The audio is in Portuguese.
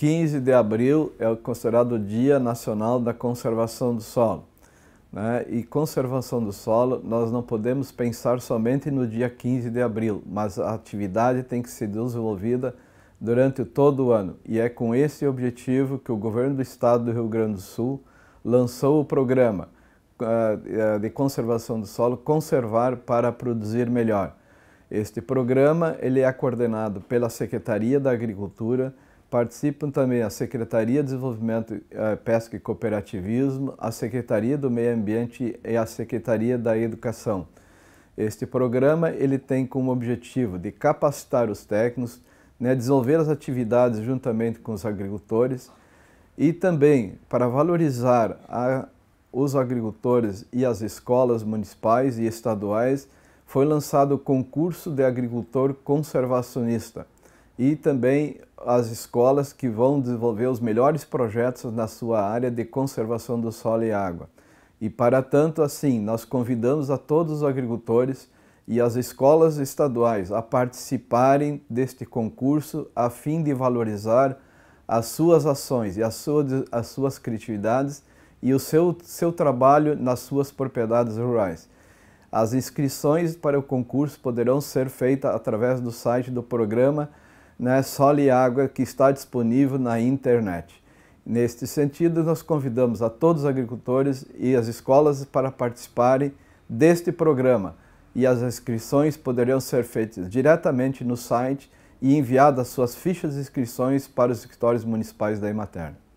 15 de abril é o considerado o Dia Nacional da Conservação do Solo. Né? E conservação do solo, nós não podemos pensar somente no dia 15 de abril, mas a atividade tem que ser desenvolvida durante todo o ano. E é com esse objetivo que o governo do estado do Rio Grande do Sul lançou o programa eh, eh, de conservação do solo Conservar para Produzir Melhor. Este programa ele é coordenado pela Secretaria da Agricultura, Participam também a Secretaria de Desenvolvimento, eh, Pesca e Cooperativismo, a Secretaria do Meio Ambiente e a Secretaria da Educação. Este programa ele tem como objetivo de capacitar os técnicos, né, desenvolver as atividades juntamente com os agricultores e também para valorizar a, os agricultores e as escolas municipais e estaduais, foi lançado o concurso de agricultor conservacionista e também as escolas que vão desenvolver os melhores projetos na sua área de conservação do solo e água. E para tanto, assim, nós convidamos a todos os agricultores e as escolas estaduais a participarem deste concurso a fim de valorizar as suas ações e as suas, as suas criatividades e o seu, seu trabalho nas suas propriedades rurais. As inscrições para o concurso poderão ser feitas através do site do programa né, Sol e Água que está disponível na internet. Neste sentido, nós convidamos a todos os agricultores e as escolas para participarem deste programa e as inscrições poderão ser feitas diretamente no site e enviadas suas fichas de inscrições para os escritórios municipais da Ematerna.